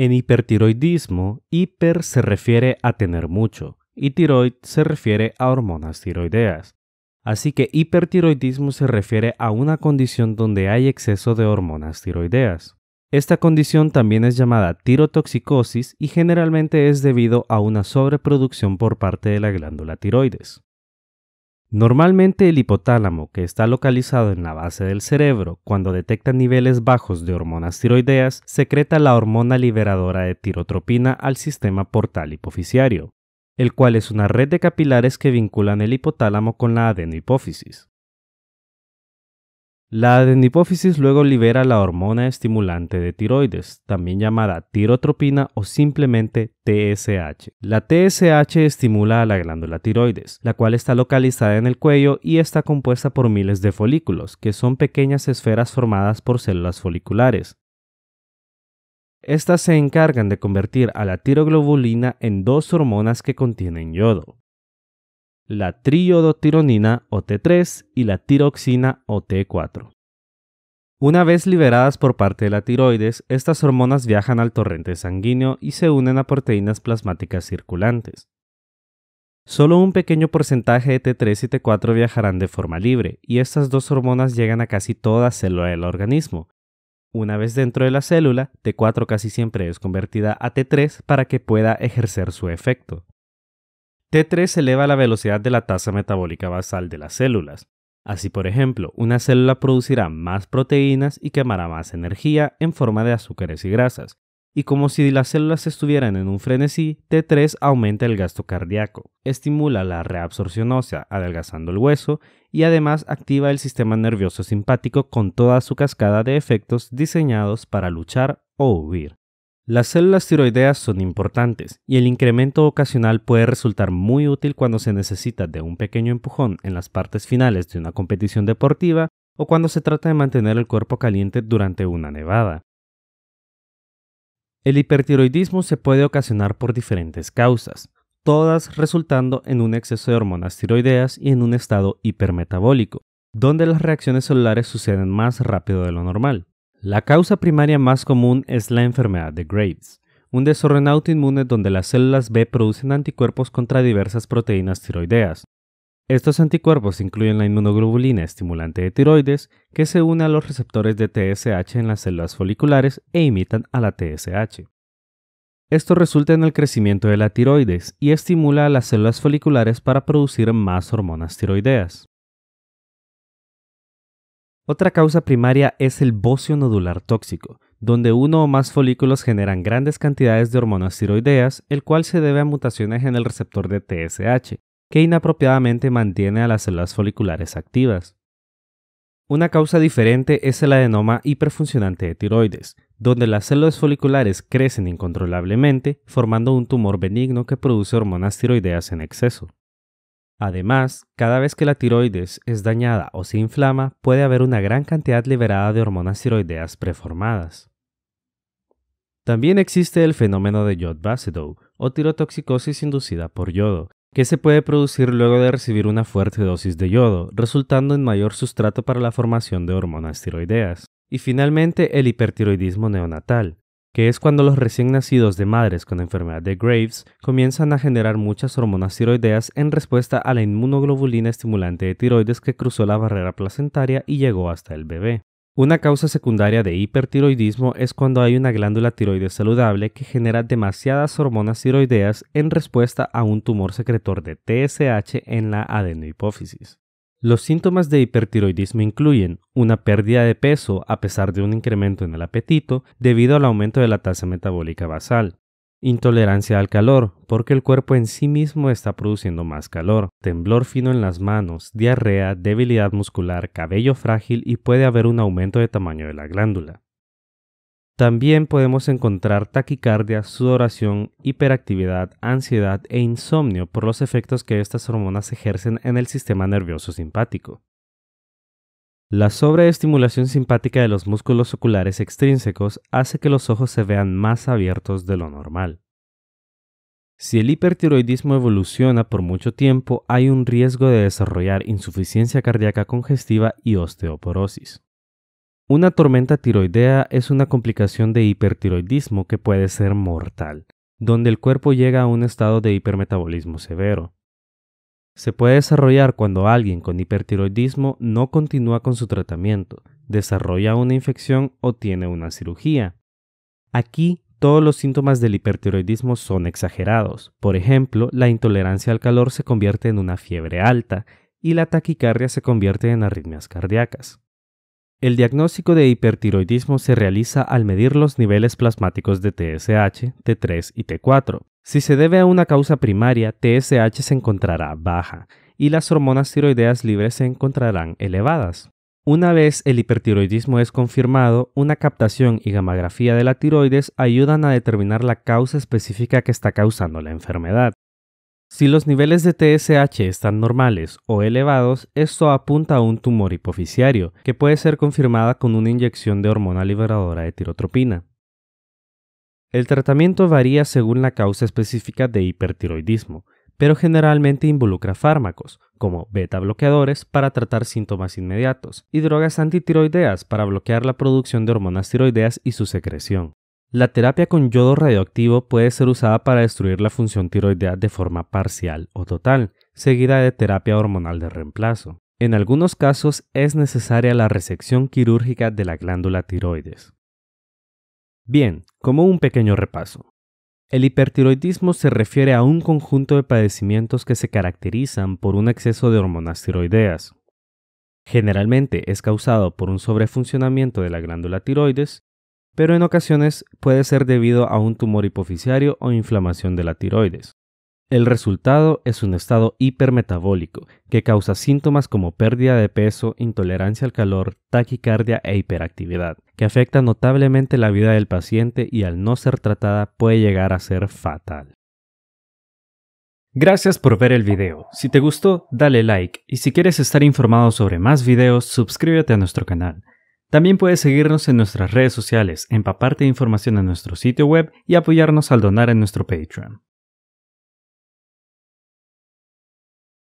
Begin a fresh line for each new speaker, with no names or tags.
En hipertiroidismo, hiper se refiere a tener mucho y tiroid se refiere a hormonas tiroideas. Así que hipertiroidismo se refiere a una condición donde hay exceso de hormonas tiroideas. Esta condición también es llamada tirotoxicosis y generalmente es debido a una sobreproducción por parte de la glándula tiroides. Normalmente el hipotálamo, que está localizado en la base del cerebro, cuando detecta niveles bajos de hormonas tiroideas, secreta la hormona liberadora de tirotropina al sistema portal hipoficiario, el cual es una red de capilares que vinculan el hipotálamo con la adenohipófisis. La adenipófisis luego libera la hormona estimulante de tiroides, también llamada tirotropina o simplemente TSH. La TSH estimula a la glándula tiroides, la cual está localizada en el cuello y está compuesta por miles de folículos, que son pequeñas esferas formadas por células foliculares. Estas se encargan de convertir a la tiroglobulina en dos hormonas que contienen yodo la triodotironina o T3 y la tiroxina o T4. Una vez liberadas por parte de la tiroides, estas hormonas viajan al torrente sanguíneo y se unen a proteínas plasmáticas circulantes. Solo un pequeño porcentaje de T3 y T4 viajarán de forma libre, y estas dos hormonas llegan a casi toda célula del organismo. Una vez dentro de la célula, T4 casi siempre es convertida a T3 para que pueda ejercer su efecto. T3 eleva la velocidad de la tasa metabólica basal de las células. Así, por ejemplo, una célula producirá más proteínas y quemará más energía en forma de azúcares y grasas. Y como si las células estuvieran en un frenesí, T3 aumenta el gasto cardíaco, estimula la reabsorción ósea, adelgazando el hueso, y además activa el sistema nervioso simpático con toda su cascada de efectos diseñados para luchar o huir. Las células tiroideas son importantes y el incremento ocasional puede resultar muy útil cuando se necesita de un pequeño empujón en las partes finales de una competición deportiva o cuando se trata de mantener el cuerpo caliente durante una nevada. El hipertiroidismo se puede ocasionar por diferentes causas, todas resultando en un exceso de hormonas tiroideas y en un estado hipermetabólico, donde las reacciones celulares suceden más rápido de lo normal. La causa primaria más común es la enfermedad de Graves, un desorden autoinmune donde las células B producen anticuerpos contra diversas proteínas tiroideas. Estos anticuerpos incluyen la inmunoglobulina estimulante de tiroides, que se une a los receptores de TSH en las células foliculares e imitan a la TSH. Esto resulta en el crecimiento de la tiroides y estimula a las células foliculares para producir más hormonas tiroideas. Otra causa primaria es el bocio nodular tóxico, donde uno o más folículos generan grandes cantidades de hormonas tiroideas, el cual se debe a mutaciones en el receptor de TSH, que inapropiadamente mantiene a las células foliculares activas. Una causa diferente es el adenoma hiperfuncionante de tiroides, donde las células foliculares crecen incontrolablemente, formando un tumor benigno que produce hormonas tiroideas en exceso. Además, cada vez que la tiroides es dañada o se inflama, puede haber una gran cantidad liberada de hormonas tiroideas preformadas. También existe el fenómeno de yod basedow o tirotoxicosis inducida por yodo, que se puede producir luego de recibir una fuerte dosis de yodo, resultando en mayor sustrato para la formación de hormonas tiroideas. Y finalmente el hipertiroidismo neonatal, que es cuando los recién nacidos de madres con enfermedad de Graves comienzan a generar muchas hormonas tiroideas en respuesta a la inmunoglobulina estimulante de tiroides que cruzó la barrera placentaria y llegó hasta el bebé. Una causa secundaria de hipertiroidismo es cuando hay una glándula tiroides saludable que genera demasiadas hormonas tiroideas en respuesta a un tumor secretor de TSH en la adenohipófisis. Los síntomas de hipertiroidismo incluyen una pérdida de peso a pesar de un incremento en el apetito debido al aumento de la tasa metabólica basal, Intolerancia al calor, porque el cuerpo en sí mismo está produciendo más calor, temblor fino en las manos, diarrea, debilidad muscular, cabello frágil y puede haber un aumento de tamaño de la glándula. También podemos encontrar taquicardia, sudoración, hiperactividad, ansiedad e insomnio por los efectos que estas hormonas ejercen en el sistema nervioso simpático. La sobreestimulación simpática de los músculos oculares extrínsecos hace que los ojos se vean más abiertos de lo normal. Si el hipertiroidismo evoluciona por mucho tiempo, hay un riesgo de desarrollar insuficiencia cardíaca congestiva y osteoporosis. Una tormenta tiroidea es una complicación de hipertiroidismo que puede ser mortal, donde el cuerpo llega a un estado de hipermetabolismo severo. Se puede desarrollar cuando alguien con hipertiroidismo no continúa con su tratamiento, desarrolla una infección o tiene una cirugía. Aquí todos los síntomas del hipertiroidismo son exagerados. Por ejemplo, la intolerancia al calor se convierte en una fiebre alta y la taquicardia se convierte en arritmias cardíacas. El diagnóstico de hipertiroidismo se realiza al medir los niveles plasmáticos de TSH, T3 y T4. Si se debe a una causa primaria, TSH se encontrará baja y las hormonas tiroideas libres se encontrarán elevadas. Una vez el hipertiroidismo es confirmado, una captación y gamografía de la tiroides ayudan a determinar la causa específica que está causando la enfermedad. Si los niveles de TSH están normales o elevados, esto apunta a un tumor hipoficiario, que puede ser confirmada con una inyección de hormona liberadora de tirotropina. El tratamiento varía según la causa específica de hipertiroidismo, pero generalmente involucra fármacos, como beta bloqueadores para tratar síntomas inmediatos, y drogas antitiroideas para bloquear la producción de hormonas tiroideas y su secreción. La terapia con yodo radioactivo puede ser usada para destruir la función tiroidea de forma parcial o total, seguida de terapia hormonal de reemplazo. En algunos casos es necesaria la resección quirúrgica de la glándula tiroides. Bien, como un pequeño repaso. El hipertiroidismo se refiere a un conjunto de padecimientos que se caracterizan por un exceso de hormonas tiroideas. Generalmente es causado por un sobrefuncionamiento de la glándula tiroides pero en ocasiones puede ser debido a un tumor hipoficiario o inflamación de la tiroides. El resultado es un estado hipermetabólico que causa síntomas como pérdida de peso, intolerancia al calor, taquicardia e hiperactividad, que afecta notablemente la vida del paciente y al no ser tratada puede llegar a ser fatal. Gracias por ver el video. Si te gustó, dale like y si quieres estar informado sobre más videos, suscríbete a nuestro canal. También puedes seguirnos en nuestras redes sociales, empaparte de información en nuestro sitio web y apoyarnos al donar en nuestro Patreon.